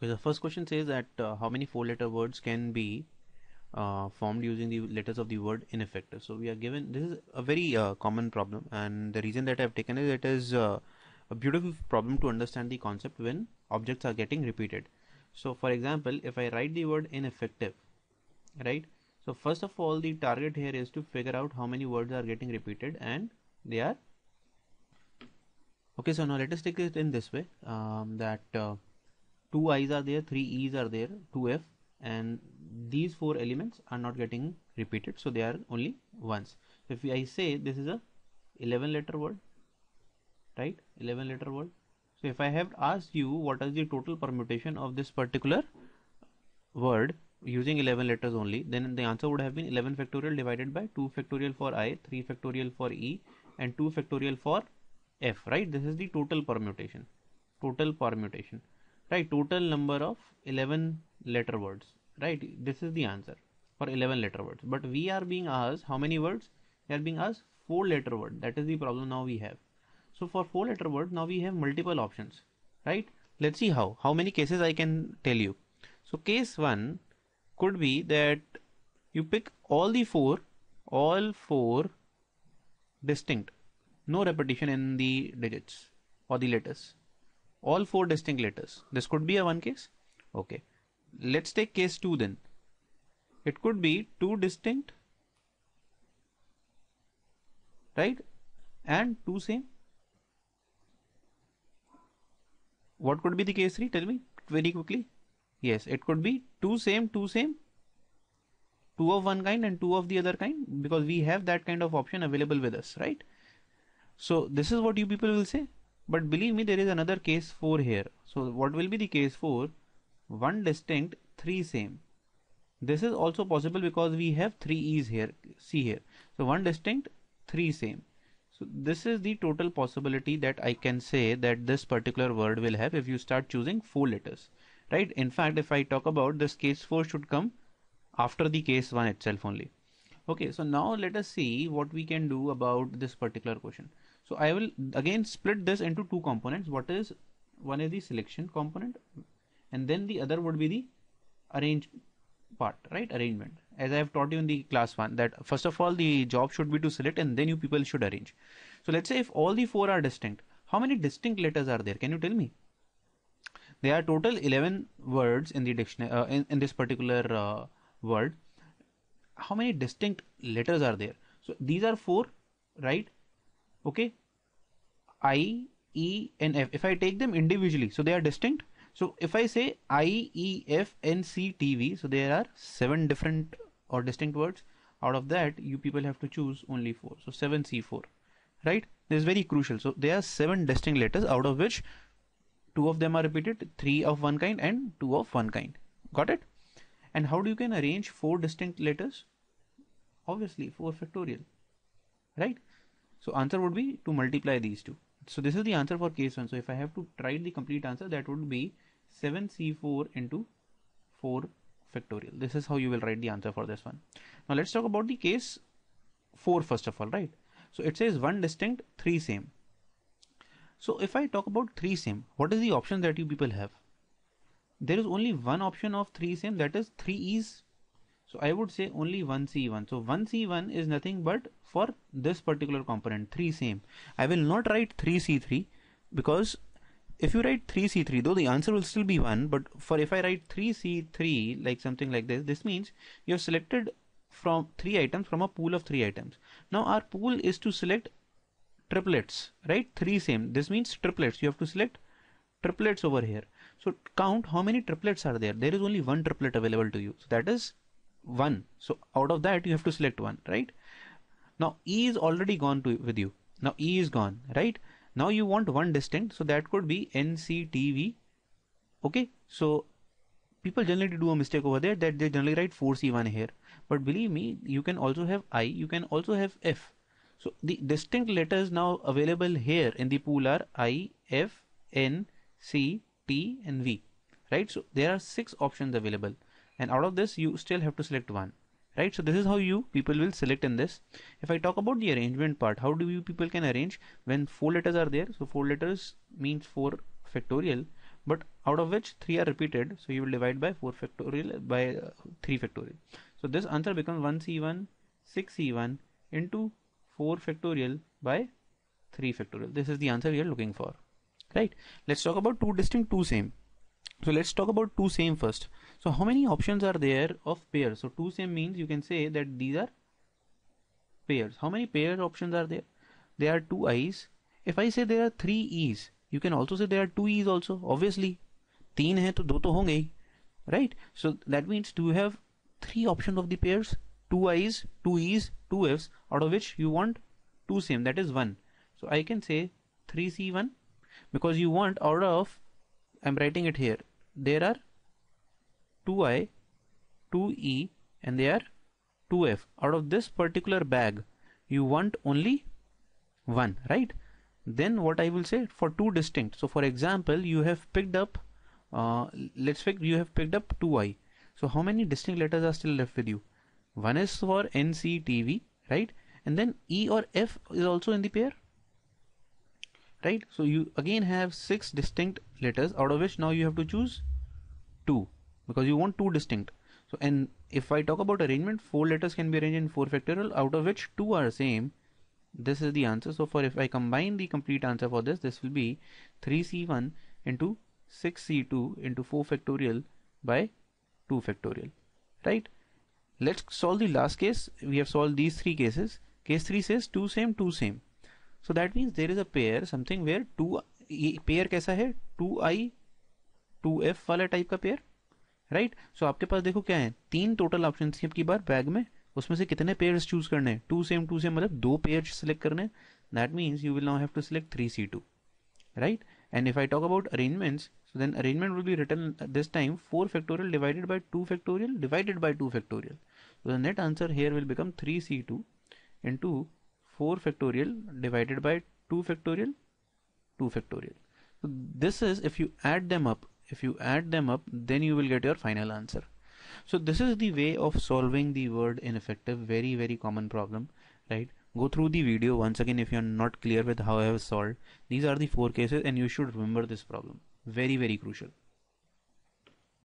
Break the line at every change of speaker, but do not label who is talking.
Okay, the first question says that uh, how many four letter words can be uh, formed using the letters of the word ineffective. So we are given this is a very uh, common problem, and the reason that I have taken is it is uh, a beautiful problem to understand the concept when objects are getting repeated. So for example, if I write the word ineffective, right? So first of all, the target here is to figure out how many words are getting repeated and they are. Okay, so now let us take it in this way um, that uh, two i's are there three e's are there two f and these four elements are not getting repeated so they are only once if i say this is a 11 letter word right 11 letter word so if i have asked you what is the total permutation of this particular word using 11 letters only then the answer would have been 11 factorial divided by 2 factorial for i 3 factorial for e and 2 factorial for f right this is the total permutation total permutation right total number of 11 letter words right this is the answer for 11 letter words but we are being asked how many words they are being asked four letter word that is the problem now we have so for four letter word now we have multiple options right let's see how how many cases i can tell you so case one could be that you pick all the four all four distinct no repetition in the digits or the letters all four distinct letters. This could be a one case. Okay. Let's take case two then. It could be two distinct, right? And two same. What could be the case three? Tell me very quickly. Yes, it could be two same, two same, two of one kind and two of the other kind because we have that kind of option available with us, right? So this is what you people will say but believe me there is another case 4 here so what will be the case 4 1 distinct 3 same this is also possible because we have 3 e's here see here so 1 distinct 3 same so this is the total possibility that I can say that this particular word will have if you start choosing 4 letters right in fact if I talk about this case 4 should come after the case 1 itself only okay so now let us see what we can do about this particular question so I will again split this into two components. What is one is the selection component and then the other would be the arrange part, right? Arrangement. As I have taught you in the class one that first of all the job should be to select and then you people should arrange. So let's say if all the four are distinct, how many distinct letters are there? Can you tell me? There are total 11 words in the dictionary uh, in, in this particular uh, word. How many distinct letters are there? So these are four, right? okay i e and f if i take them individually so they are distinct so if i say i e f n c t v so there are seven different or distinct words out of that you people have to choose only four so 7 c4 right this is very crucial so there are seven distinct letters out of which two of them are repeated three of one kind and two of one kind got it and how do you can arrange four distinct letters obviously 4 factorial right so answer would be to multiply these two. So this is the answer for case 1. So if I have to write the complete answer that would be 7c4 into 4 factorial. This is how you will write the answer for this one. Now let's talk about the case 4 first of all, right? So it says 1 distinct, 3 same. So if I talk about 3 same, what is the option that you people have? There is only one option of 3 same that is 3 is so I would say only one C1. So one C1 is nothing but for this particular component, 3 same. I will not write 3 C3 because if you write 3 C3, though the answer will still be 1, but for if I write 3 C3, like something like this, this means you have selected from 3 items from a pool of 3 items. Now our pool is to select triplets, right? 3 same. This means triplets. You have to select triplets over here. So count how many triplets are there. There is only one triplet available to you. So that is 1 so out of that you have to select 1 right now e is already gone to with you now e is gone right now you want one distinct so that could be nctv okay so people generally do a mistake over there that they generally write 4c1 here but believe me you can also have i you can also have f so the distinct letters now available here in the pool are i f n c t and v right so there are six options available and out of this you still have to select one right so this is how you people will select in this if i talk about the arrangement part how do you people can arrange when four letters are there so four letters means four factorial but out of which three are repeated so you will divide by 4 factorial by uh, 3 factorial so this answer becomes 1c1 6c1 into 4 factorial by 3 factorial this is the answer we are looking for right let's talk about two distinct two same so let's talk about two same first so how many options are there of pairs so two same means you can say that these are pairs how many pair options are there there are two i's if i say there are three e's you can also say there are two e's also obviously teen hai to do to honge right so that means do you have three options of the pairs two i's two e's two f's out of which you want two same that is one so i can say 3c1 because you want out of I'm writing it here there are 2i 2e and there are 2f out of this particular bag you want only one right then what I will say for two distinct so for example you have picked up uh, let's pick you have picked up 2i so how many distinct letters are still left with you one is for NCTV right and then E or F is also in the pair right so you again have six distinct letters out of which now you have to choose two because you want two distinct so and if I talk about arrangement four letters can be arranged in four factorial out of which two are same this is the answer so for if I combine the complete answer for this this will be 3c1 into 6c2 into 4 factorial by 2 factorial right let's solve the last case we have solved these three cases case 3 says 2 same 2 same so that means there is a pair something where 2 pair kaisa hai two I two F वाले type का pair right so आपके पास देखो क्या है तीन total option थी आपकी बार बैग में उसमें से कितने पेयर्स चूज करने हैं टू सेम टू सेम मतलब दो पेयर सेलेक्ट करने हैं that means you will now have to select three C two right and if I talk about arrangements so then arrangement will be return this time four factorial divided by two factorial divided by two factorial so the net answer here will become three C two into four factorial divided by two factorial two factorial this is if you add them up if you add them up then you will get your final answer so this is the way of solving the word ineffective very very common problem right go through the video once again if you're not clear with how I have solved these are the four cases and you should remember this problem very very crucial